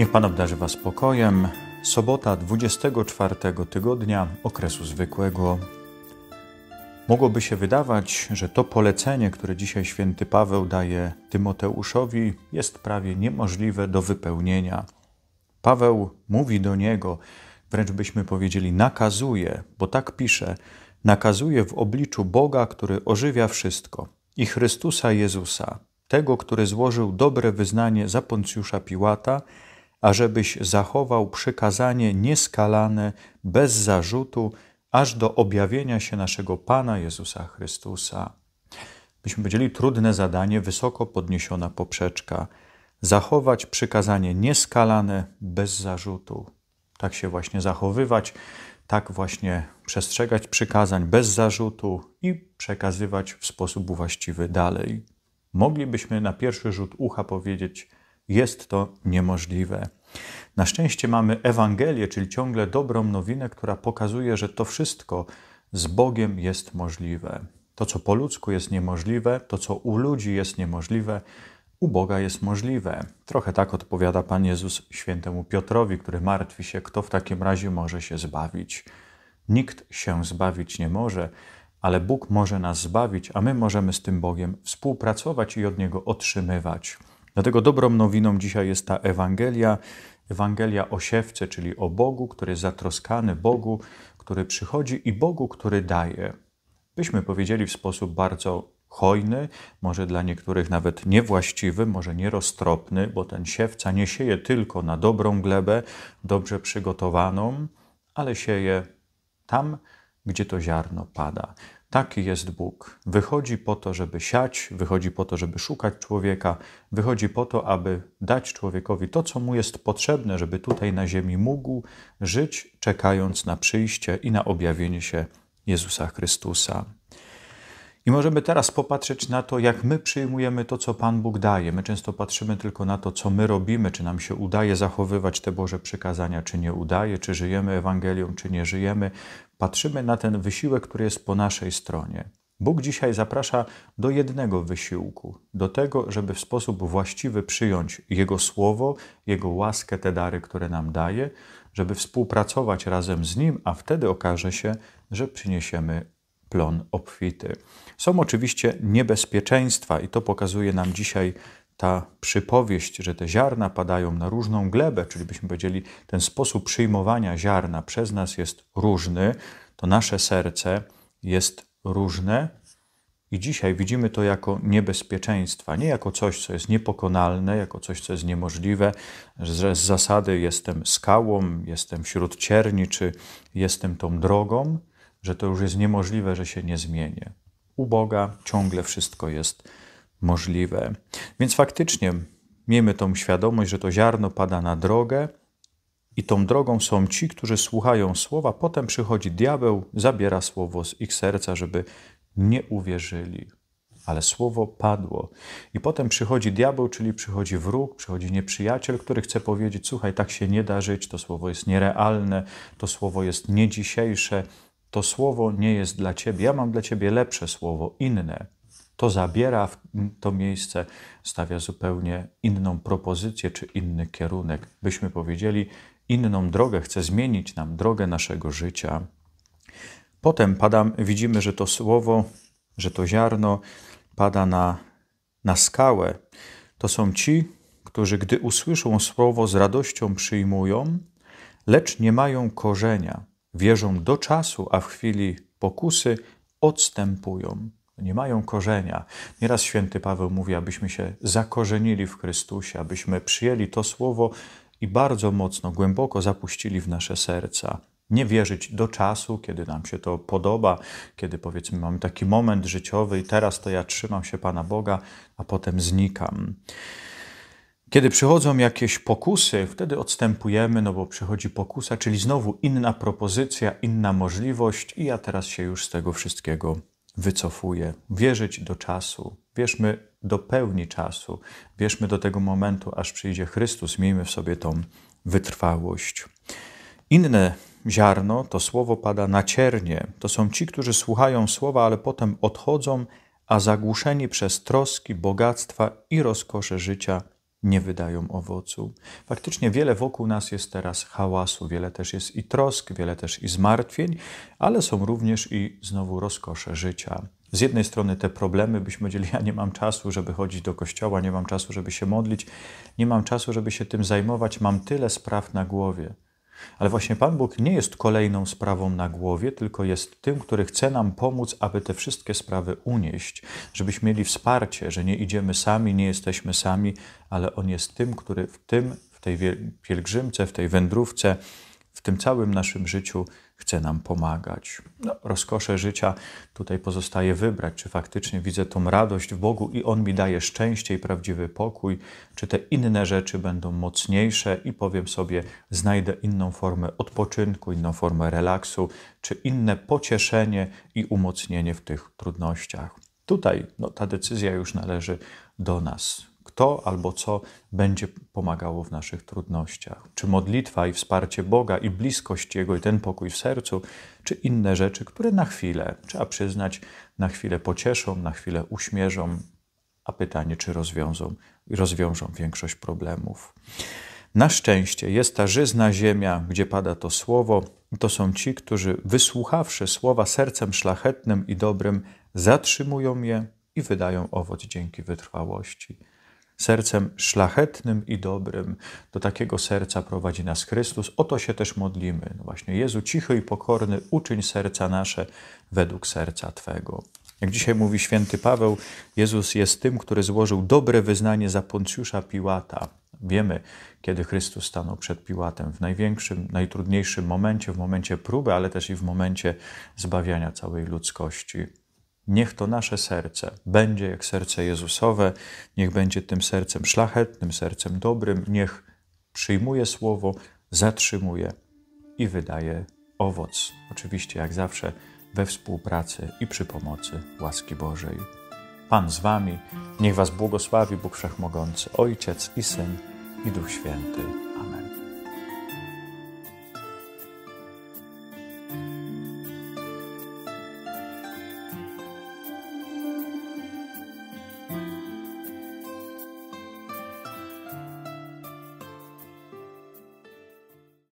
Niech Pan obdarzy Was spokojem. Sobota 24 tygodnia okresu zwykłego. Mogłoby się wydawać, że to polecenie, które dzisiaj święty Paweł daje Tymoteuszowi, jest prawie niemożliwe do wypełnienia. Paweł mówi do niego, wręcz byśmy powiedzieli, nakazuje, bo tak pisze, nakazuje w obliczu Boga, który ożywia wszystko, i Chrystusa Jezusa, tego, który złożył dobre wyznanie za Poncjusza Piłata, ażebyś zachował przykazanie nieskalane, bez zarzutu, aż do objawienia się naszego Pana Jezusa Chrystusa. Byśmy powiedzieli trudne zadanie, wysoko podniesiona poprzeczka. Zachować przykazanie nieskalane, bez zarzutu. Tak się właśnie zachowywać, tak właśnie przestrzegać przykazań bez zarzutu i przekazywać w sposób właściwy dalej. Moglibyśmy na pierwszy rzut ucha powiedzieć, jest to niemożliwe. Na szczęście mamy Ewangelię, czyli ciągle dobrą nowinę, która pokazuje, że to wszystko z Bogiem jest możliwe. To, co po ludzku jest niemożliwe, to, co u ludzi jest niemożliwe, u Boga jest możliwe. Trochę tak odpowiada Pan Jezus świętemu Piotrowi, który martwi się, kto w takim razie może się zbawić. Nikt się zbawić nie może, ale Bóg może nas zbawić, a my możemy z tym Bogiem współpracować i od Niego otrzymywać. Dlatego dobrą nowiną dzisiaj jest ta Ewangelia, Ewangelia o siewce, czyli o Bogu, który jest zatroskany, Bogu, który przychodzi i Bogu, który daje. Byśmy powiedzieli w sposób bardzo hojny, może dla niektórych nawet niewłaściwy, może nieroztropny, bo ten siewca nie sieje tylko na dobrą glebę, dobrze przygotowaną, ale sieje tam, gdzie to ziarno pada. Taki jest Bóg. Wychodzi po to, żeby siać, wychodzi po to, żeby szukać człowieka, wychodzi po to, aby dać człowiekowi to, co mu jest potrzebne, żeby tutaj na ziemi mógł żyć, czekając na przyjście i na objawienie się Jezusa Chrystusa. I możemy teraz popatrzeć na to, jak my przyjmujemy to, co Pan Bóg daje. My często patrzymy tylko na to, co my robimy, czy nam się udaje zachowywać te Boże przykazania, czy nie udaje, czy żyjemy Ewangelią, czy nie żyjemy patrzymy na ten wysiłek, który jest po naszej stronie. Bóg dzisiaj zaprasza do jednego wysiłku, do tego, żeby w sposób właściwy przyjąć Jego słowo, Jego łaskę, te dary, które nam daje, żeby współpracować razem z Nim, a wtedy okaże się, że przyniesiemy plon obfity. Są oczywiście niebezpieczeństwa i to pokazuje nam dzisiaj ta przypowieść, że te ziarna padają na różną glebę, czyli byśmy powiedzieli, ten sposób przyjmowania ziarna przez nas jest różny, to nasze serce jest różne i dzisiaj widzimy to jako niebezpieczeństwa, nie jako coś, co jest niepokonalne, jako coś, co jest niemożliwe, że z zasady jestem skałą, jestem wśród cierni, czy jestem tą drogą, że to już jest niemożliwe, że się nie zmienię. U Boga ciągle wszystko jest możliwe. Więc faktycznie miejmy tą świadomość, że to ziarno pada na drogę i tą drogą są ci, którzy słuchają słowa, potem przychodzi diabeł, zabiera słowo z ich serca, żeby nie uwierzyli. Ale słowo padło. I potem przychodzi diabeł, czyli przychodzi wróg, przychodzi nieprzyjaciel, który chce powiedzieć: Słuchaj, tak się nie da żyć, to słowo jest nierealne, to słowo jest niedzisiejsze, to słowo nie jest dla ciebie. Ja mam dla ciebie lepsze słowo, inne to zabiera w to miejsce, stawia zupełnie inną propozycję czy inny kierunek. Byśmy powiedzieli, inną drogę, chce zmienić nam drogę naszego życia. Potem padam, widzimy, że to słowo, że to ziarno pada na, na skałę. To są ci, którzy gdy usłyszą słowo z radością przyjmują, lecz nie mają korzenia. Wierzą do czasu, a w chwili pokusy odstępują nie mają korzenia. Nieraz święty Paweł mówi, abyśmy się zakorzenili w Chrystusie, abyśmy przyjęli to słowo i bardzo mocno, głęboko zapuścili w nasze serca. Nie wierzyć do czasu, kiedy nam się to podoba, kiedy powiedzmy mamy taki moment życiowy i teraz to ja trzymam się Pana Boga, a potem znikam. Kiedy przychodzą jakieś pokusy, wtedy odstępujemy, no bo przychodzi pokusa, czyli znowu inna propozycja, inna możliwość, i ja teraz się już z tego wszystkiego wycofuje. Wierzyć do czasu. Wierzmy do pełni czasu. Wierzmy do tego momentu, aż przyjdzie Chrystus. Miejmy w sobie tą wytrwałość. Inne ziarno, to słowo pada na ciernie. To są ci, którzy słuchają słowa, ale potem odchodzą, a zagłuszeni przez troski, bogactwa i rozkosze życia nie wydają owocu. Faktycznie wiele wokół nas jest teraz hałasu, wiele też jest i trosk, wiele też i zmartwień, ale są również i znowu rozkosze życia. Z jednej strony te problemy byśmy powiedzieli, ja nie mam czasu, żeby chodzić do kościoła, nie mam czasu, żeby się modlić, nie mam czasu, żeby się tym zajmować, mam tyle spraw na głowie. Ale właśnie Pan Bóg nie jest kolejną sprawą na głowie, tylko jest tym, który chce nam pomóc, aby te wszystkie sprawy unieść, żebyśmy mieli wsparcie, że nie idziemy sami, nie jesteśmy sami, ale On jest tym, który w tym, w tej pielgrzymce, w tej wędrówce, w tym całym naszym życiu chce nam pomagać. No, rozkosze życia tutaj pozostaje wybrać, czy faktycznie widzę tą radość w Bogu i On mi daje szczęście i prawdziwy pokój, czy te inne rzeczy będą mocniejsze i powiem sobie, znajdę inną formę odpoczynku, inną formę relaksu, czy inne pocieszenie i umocnienie w tych trudnościach. Tutaj no, ta decyzja już należy do nas to albo co będzie pomagało w naszych trudnościach. Czy modlitwa i wsparcie Boga i bliskość Jego i ten pokój w sercu, czy inne rzeczy, które na chwilę, trzeba przyznać, na chwilę pocieszą, na chwilę uśmierzą, a pytanie, czy rozwiążą, rozwiążą większość problemów. Na szczęście jest ta żyzna ziemia, gdzie pada to słowo. To są ci, którzy wysłuchawszy słowa sercem szlachetnym i dobrym, zatrzymują je i wydają owoc dzięki wytrwałości sercem szlachetnym i dobrym. Do takiego serca prowadzi nas Chrystus. O to się też modlimy. No właśnie, Jezu, cichy i pokorny, uczyń serca nasze według serca Twego. Jak dzisiaj mówi święty Paweł, Jezus jest tym, który złożył dobre wyznanie za Poncjusza Piłata. Wiemy, kiedy Chrystus stanął przed Piłatem w największym, najtrudniejszym momencie, w momencie próby, ale też i w momencie zbawiania całej ludzkości. Niech to nasze serce będzie jak serce Jezusowe, niech będzie tym sercem szlachetnym, sercem dobrym, niech przyjmuje słowo, zatrzymuje i wydaje owoc. Oczywiście, jak zawsze, we współpracy i przy pomocy łaski Bożej. Pan z Wami, niech Was błogosławi Bóg Wszechmogący, Ojciec i Syn i Duch Święty. Amen.